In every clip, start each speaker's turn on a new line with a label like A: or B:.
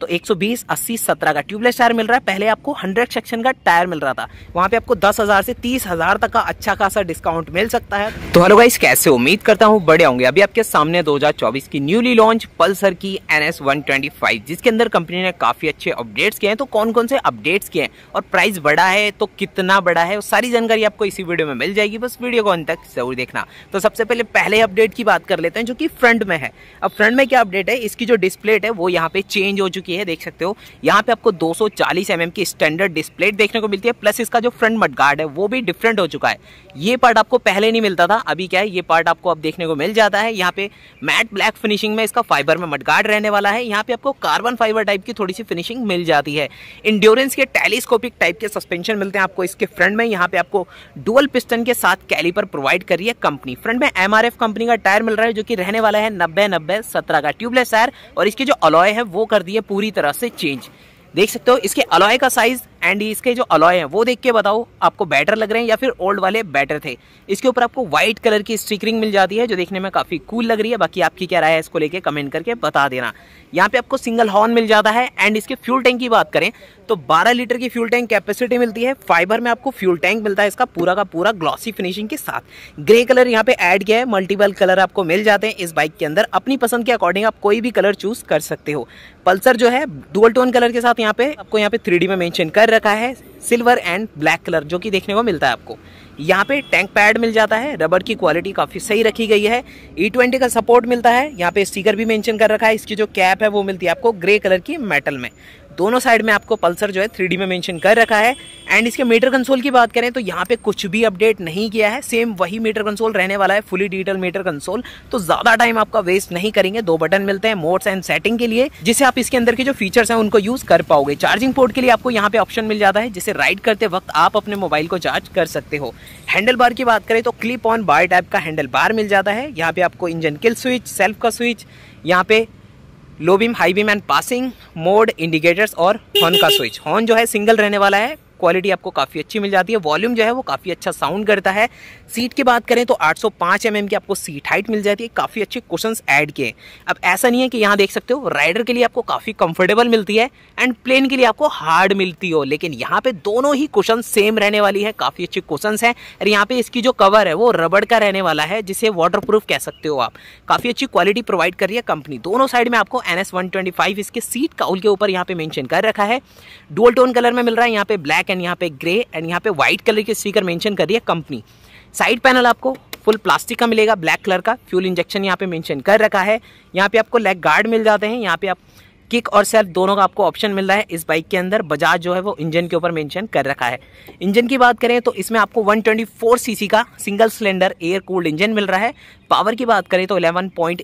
A: तो 120 80 17 का tubeless tyre मिल रहा है पहले आपको 100 सेक्शन का टायर मिल रहा था वहां पे आपको 10,000 से 30,000 तक का अच्छा खासा डिस्काउंट मिल सकता है तो हेलो गाइस कैसे उम्मीद करता हूँ बड़े होंगे अभी आपके सामने 2024 की न्यूली लॉन्च पल्सर की एन एस जिसके अंदर कंपनी ने काफी अच्छे अपडेट्स किए हैं तो कौन कौन से अपडेट्स किए हैं और प्राइस बड़ा है तो कितना बड़ा है सारी जानकारी आपको इसी वीडियो में मिल जाएगी बस वीडियो को अंत तक जरूर देखना तो सबसे पहले पहले अपडेट की बात कर लेते हैं जो कि फ्रंट में है अब फ्रंट में क्या अपडेट है इसकी जो डिस्प्लेट है वो यहाँ पे चेंज हो चुकी की है देख सकते हो यहाँ पे आपको 240 सौ mm की स्टैंडर्ड डिस्प्ले देखने को मिलती है प्लस इसका जो फ्रंट मट गार्ड है वो भी डिफरेंट हो चुका है ये पार्ट आपको पहले नहीं मिलता था अभी क्या है ये पार्ट आपको अब देखने को मिल जाता है यहाँ पे मैट ब्लैक फिनिशिंग में इसका फाइबर में मट गार्ड रहने वाला है यहाँ पे आपको कार्बन फाइबर टाइप की थोड़ी सी फिनिशिंग मिल जाती है इंड्योरेंस के टेलीस्कोपिक टाइप के सस्पेंशन मिलते हैं आपको इसके फ्रंट में यहाँ पे आपको डुअल पिस्टन के साथ कैलीपर प्रोवाइड कर रही है कंपनी फ्रंट में एम कंपनी का टायर मिल रहा है जो कि रहने वाला है नब्बे नब्बे सत्रह का ट्यूबलेस टायर और इसकी जो अलॉय है वो कर दी है पूरी पूरी तरह से चेंज देख सकते हो इसके अलॉय का साइज एंड इसके जो अलॉय हैं वो देख के बताओ आपको बेटर लग रहे हैं या फिर ओल्ड वाले बेटर थे इसके ऊपर आपको व्हाइट कलर की स्टिकरिंग मिल जाती है जो देखने में काफ़ी कूल लग रही है बाकी आपकी क्या राय है इसको लेके कमेंट करके बता देना यहाँ पे आपको सिंगल हॉर्न मिल जाता है एंड इसके फ्यूल टैंक की बात करें तो 12 लीटर की फ्यूल टैंक कैपेसिटी मिलती है फाइबर में आपको फ्यूल टैंक मिलता है इसका पूरा का पूरा ग्लॉसी फिनिशिंग के साथ ग्रे कलर यहाँ पे ऐड किया है मल्टीपल कलर आपको मिल जाते हैं इस बाइक के अंदर अपनी पसंद के अकॉर्डिंग आप कोई भी कलर चूज कर सकते हो पल्सर जो है डुअल टोन कलर के साथ यहाँ पे आपको यहाँ पे थ्री में मैंशन कर रखा है सिल्वर एंड ब्लैक कलर जो कि देखने को मिलता है आपको यहाँ पे टैंक पैड मिल जाता है रबर की क्वालिटी काफ़ी सही रखी गई है ई e ट्वेंटी का सपोर्ट मिलता है यहाँ पे स्टीकर भी मेंशन कर रखा है इसकी जो कैप है वो मिलती है आपको ग्रे कलर की मेटल में दोनों साइड में आपको पल्सर जो है थ्री में मेंशन कर रखा है एंड इसके मीटर कंसोल की बात करें तो यहाँ पे कुछ भी अपडेट नहीं किया है सेम वही मीटर कंसोल रहने वाला है फुली डिजिटल मीटर कंसोल तो ज़्यादा टाइम आपका वेस्ट नहीं करेंगे दो बटन मिलते हैं मोड्स एंड सेटिंग के लिए जिसे आप इसके अंदर के जो फीचर्स हैं उनको यूज़ कर पाओगे चार्जिंग पोर्ट के लिए आपको यहाँ पे ऑप्शन मिल जाता है जिसे राइड करते वक्त आप अपने मोबाइल को चार्ज कर सकते हो हैंडल बार की बात करें तो क्लिप ऑन बार टाइप का हैंडल बार मिल जाता है यहाँ पे आपको इंजन किल स्विच सेल्फ का स्विच यहाँ पे low beam high beam and passing mode indicators और हॉर्न का स्विच हॉर्न जो है सिंगल रहने वाला है क्वालिटी आपको काफ़ी अच्छी मिल जाती है वॉल्यूम जो है वो काफ़ी अच्छा साउंड करता है सीट की बात करें तो 805 एम की आपको सीट हाइट मिल जाती है काफ़ी अच्छे क्वेश्चन ऐड किए अब ऐसा नहीं है कि यहाँ देख सकते हो राइडर के लिए आपको काफ़ी कंफर्टेबल मिलती है एंड प्लेन के लिए आपको हार्ड मिलती हो लेकिन यहाँ पे दोनों ही क्वेश्चन सेम रहने वाली है काफ़ी अच्छे क्वेश्चन हैं और यहाँ पे इसकी जो कवर है वो रबड़ का रहने वाला है जिसे वाटर कह सकते हो आप काफ़ी अच्छी क्वालिटी प्रोवाइड कर रही है कंपनी दोनों साइड में आपको एन एस इसके सीट काउल के ऊपर यहाँ पे मैंशन कर रखा है डोल टोन कलर में मिल रहा है यहाँ पे ब्लैक एंड यहाँ पे ग्रे एंड यहाँ पे व्हाइट कलर के स्पीकर मेंशन कर रही है कंपनी साइड पैनल आपको फुल प्लास्टिक का मिलेगा ब्लैक कलर का फ्यूल इंजेक्शन यहाँ पे मेंशन कर रखा है यहाँ पे आपको लेग गार्ड मिल जाते हैं यहाँ पे आप किक और सेल्फ दोनों का आपको ऑप्शन मिल रहा है इस बाइक के अंदर बजाज जो है वो इंजन के ऊपर मेंशन कर रखा है इंजन की बात करें तो इसमें आपको 124 सीसी का single cylinder air cooled engine मिल रहा है पावर की बात करें तो 11.8 पॉइंट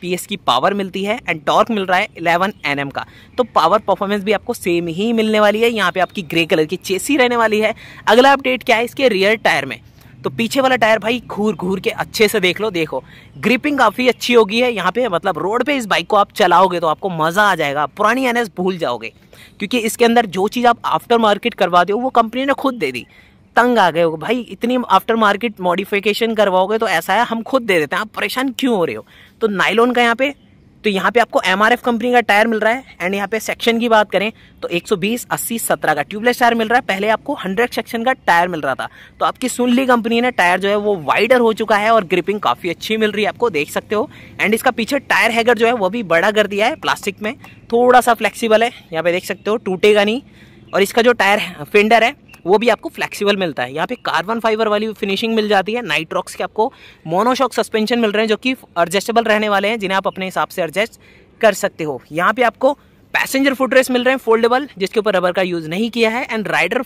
A: पी की पावर मिलती है एंड टॉर्क मिल रहा है इलेवन एन का तो पावर परफॉर्मेंस भी आपको सेम ही मिलने वाली है यहाँ पे आपकी ग्रे कलर की चेसी रहने वाली है अगला अपडेट क्या है इसके रियर टायर में तो पीछे वाला टायर भाई घूर घूर के अच्छे से देख लो देखो ग्रिपिंग काफ़ी अच्छी होगी है यहाँ पे मतलब रोड पे इस बाइक को आप चलाओगे तो आपको मज़ा आ जाएगा पुरानी एन भूल जाओगे क्योंकि इसके अंदर जो चीज़ आप आफ्टर मार्केट करवा दो वो कंपनी ने खुद दे दी तंग आ गए हो भाई इतनी आफ्टर मार्केट मॉडिफिकेशन करवाओगे तो ऐसा है हम खुद दे देते हैं आप परेशान क्यों हो रहे हो तो नाइलॉन का यहाँ पे तो यहाँ पे आपको एम कंपनी का टायर मिल रहा है एंड यहाँ पे सेक्शन की बात करें तो 120 80 17 का ट्यूबलेस टायर मिल रहा है पहले आपको 100 सेक्शन का टायर मिल रहा था तो आपकी सुनली कंपनी ने टायर जो है वो वाइडर हो चुका है और ग्रिपिंग काफ़ी अच्छी मिल रही है आपको देख सकते हो एंड इसका पीछे टायर हैगर जो है वो भी बड़ा कर दिया है प्लास्टिक में थोड़ा सा फ्लेक्सीबल है यहाँ पे देख सकते हो टूटेगा नहीं और इसका जो टायर फेंडर है वो भी आपको फ्लेक्सिबल मिलता है यहाँ पे कार्बन फाइबर वाली फिनिशिंग मिल जाती है नाइट्रॉक्स के आपको मोनोशॉक सस्पेंशन मिल रहे हैं जो कि एडजस्टेबल रहने वाले हैं जिन्हें आप अपने हिसाब से एडजस्ट कर सकते हो यहाँ पे आपको पैसेंजर फुटरेस मिल रहे हैं फोल्डेबल जिसके ऊपर रबर का यूज़ नहीं किया है एंड राइडर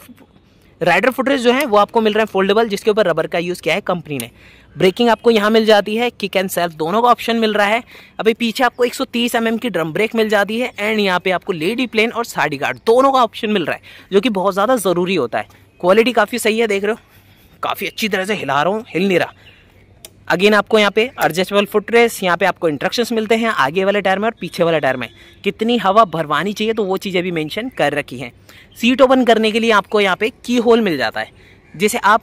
A: राइडर फुटरेस जो है वो आपको मिल रहे हैं फोल्डेबल जिसके ऊपर रबर का यूज़ किया है कंपनी ने ब्रेकिंग आपको यहाँ मिल जाती है किक एंड सेल्फ दोनों का ऑप्शन मिल रहा है अभी पीछे आपको 130 सौ mm की ड्रम ब्रेक मिल जाती है एंड यहाँ पे आपको लेडी प्लेन और साड़ी गार्ड दोनों का ऑप्शन मिल रहा है जो कि बहुत ज़्यादा ज़रूरी होता है क्वालिटी काफ़ी सही है देख रहे हो काफ़ी अच्छी तरह से हिला रहा हूँ हिल नहीं रहा अगेन आपको यहाँ पे एडजस्टेबल फुट रेस यहाँ पे आपको इंट्रक्शंस मिलते हैं आगे वाले टायर में और पीछे वाले टायर में कितनी हवा भरवानी चाहिए तो वो चीज़ें भी मेंशन कर रखी हैं सीट ओपन करने के लिए आपको यहाँ पे की होल मिल जाता है जिसे आप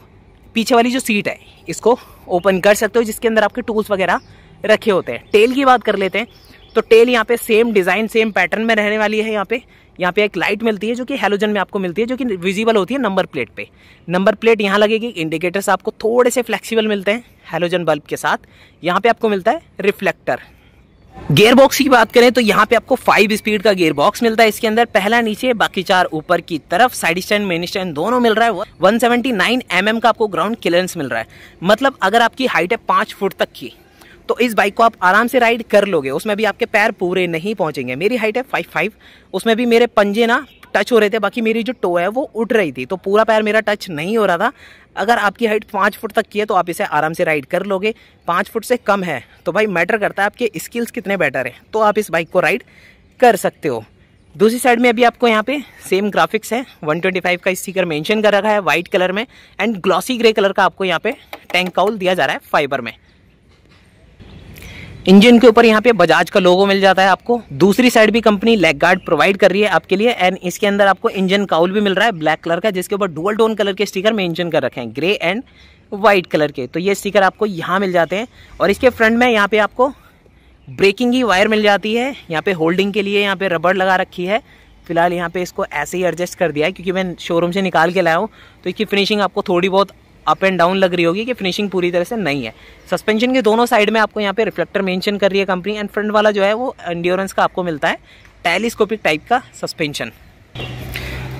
A: पीछे वाली जो सीट है इसको ओपन कर सकते हो जिसके अंदर आपके टूल्स वगैरह रखे होते हैं टेल की बात कर लेते हैं तो टेल यहाँ पे सेम डिज़ाइन सेम पैटर्न में रहने वाली है यहाँ पे यहाँ पे एक लाइट मिलती है जो कि हेलोजन में आपको मिलती है जो कि विजिबल होती है नंबर प्लेट पे नंबर प्लेट यहाँ लगेगी इंडिकेटर्स आपको थोड़े से फ्लेक्सिबल मिलते हैं हेलोजन बल्ब के साथ यहाँ पे आपको मिलता है रिफ्लेक्टर गेयर बॉक्स की बात करें तो यहाँ पे आपको फाइव स्पीड का गेयर बॉक्स मिलता है इसके अंदर पहला नीचे बाकी चार ऊपर की तरफ साइड स्टैंड मेन स्टैंड दोनों मिल रहा है 179 mm का आपको ग्राउंड क्लियरेंस मिल रहा है मतलब अगर आपकी हाइट है पाँच फुट तक की तो इस बाइक को आप आराम से राइड कर लोगे उसमें भी आपके पैर पूरे नहीं पहुँचेंगे मेरी हाइट है फाइव फाइव उसमें भी मेरे पंजे ना टच हो रहे थे बाकी मेरी जो टो है वो उठ रही थी तो पूरा पैर मेरा टच नहीं हो रहा था अगर आपकी हाइट पाँच फुट तक की है तो आप इसे आराम से राइड कर लोगे पाँच फुट से कम है तो भाई मैटर करता है आपके स्किल्स कितने बेटर हैं तो आप इस बाइक को राइड कर सकते हो दूसरी साइड में अभी आपको यहाँ पे सेम ग्राफिक्स है 125 का स्टीकर मेंशन कर रखा है वाइट कलर में एंड ग्लॉसी ग्रे कलर का आपको यहाँ पे टैंक काउल दिया जा रहा है फाइबर में इंजन के ऊपर यहाँ पे बजाज का लोगो मिल जाता है आपको दूसरी साइड भी कंपनी लेग गार्ड प्रोवाइड कर रही है आपके लिए एंड इसके अंदर आपको इंजन काउल भी मिल रहा है ब्लैक कलर का जिसके ऊपर डुअल टोन कलर के स्टिकर में इंजन कर रखे हैं ग्रे एंड व्हाइट कलर के तो ये स्टिकर आपको यहाँ मिल जाते हैं और इसके फ्रंट में यहाँ पे आपको ब्रेकिंग की वायर मिल जाती है यहाँ पे होल्डिंग के लिए यहाँ पे रबड़ लगा रखी है फिलहाल यहाँ पे इसको ऐसे ही एडजस्ट कर दिया है क्योंकि मैं शोरूम से निकाल के लाया हूँ तो इसकी फिनिशिंग आपको थोड़ी बहुत अप एंड डाउन लग रही होगी कि फिनिशिंग पूरी तरह से नहीं है सस्पेंशन के दोनों साइड में आपको यहाँ पे रिफ्लेक्टर मेंशन कर रही है कंपनी एंड फ्रंट वाला जो है वो एंड्योरेंस का आपको मिलता है टेलीस्कोपिक टाइप का सस्पेंशन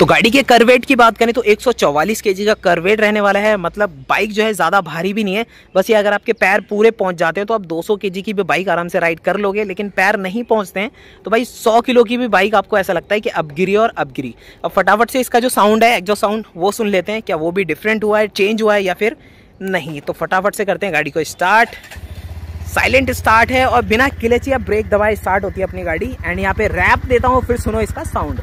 A: तो गाड़ी के करवेट की बात करें तो 144 केजी का करवेट रहने वाला है मतलब बाइक जो है ज़्यादा भारी भी नहीं है बस ये अगर आपके पैर पूरे पहुंच जाते हैं तो आप 200 केजी की भी बाइक आराम से राइड कर लोगे लेकिन पैर नहीं पहुंचते हैं तो भाई 100 किलो की भी बाइक आपको ऐसा लगता है कि अब गिरी और अब गिरी अब फटाफट से इसका जो साउंड है जो साउंड वो सुन लेते हैं क्या वो भी डिफरेंट हुआ है चेंज हुआ है या फिर नहीं तो फटाफट से करते हैं गाड़ी को स्टार्ट साइलेंट स्टार्ट है और बिना क्लच या ब्रेक दबाए स्टार्ट होती है अपनी गाड़ी एंड यहाँ पे रैप देता हूँ फिर सुनो इसका साउंड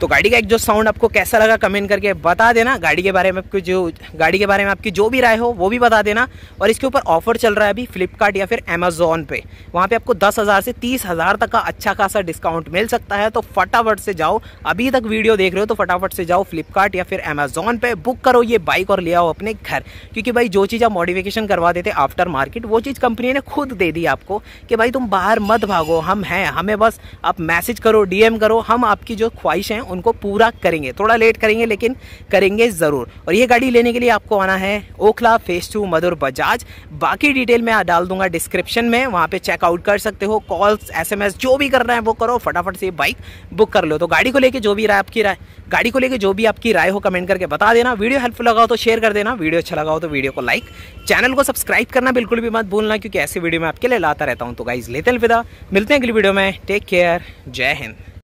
A: तो गाड़ी का एक जो साउंड आपको कैसा लगा कमेंट करके बता देना गाड़ी के बारे में आपकी जो गाड़ी के बारे में आपकी जो भी राय हो वो भी बता देना और इसके ऊपर ऑफर चल रहा है अभी फ्लिपकार्ट या फिर अमेजोन पे वहाँ पे आपको दस हज़ार से तीस हज़ार तक का अच्छा खासा डिस्काउंट मिल सकता है तो फटाफट से जाओ अभी तक वीडियो देख रहे हो तो फटाफट से जाओ फ्लिपकार्ट या फिर अमेजोन पर बुक करो ये बाइक और ले आओ अपने घर क्योंकि भाई जो चीज़ आप मॉडिफिकेशन करवा देते आफ्टर मार्केट वो चीज़ कंपनी ने खुद दे दी आपको कि भाई तुम बाहर मत भागो हम हैं हमें बस आप मैसेज करो डी करो हम आपकी जो ख्वाहिश हैं उनको पूरा करेंगे थोड़ा लेट करेंगे लेकिन करेंगे ज़रूर और ये गाड़ी लेने के लिए आपको आना है ओखला फेस टू मधुर बजाज बाकी डिटेल मैं डाल दूंगा डिस्क्रिप्शन में वहाँ पर चेकआउट कर सकते हो कॉल्स एस जो भी करना है वो करो फटाफट से बाइक बुक कर लो तो गाड़ी को लेकर जो भी राय आपकी राय गाड़ी को लेकर जो भी आपकी राय हो कमेंट करके बता देना वीडियो हेल्पफुल लगाओ तो शेयर कर देना वीडियो अच्छा लगाओ तो वीडियो को लाइक चैनल को सब्सक्राइब करना बिल्कुल भी मत भूलना क्योंकि ऐसे वीडियो मैं आपके लिए लाता रहता हूँ तो गाइज लेते अलविदा मिलते हैं अगली वीडियो में टेक केयर जय हिंद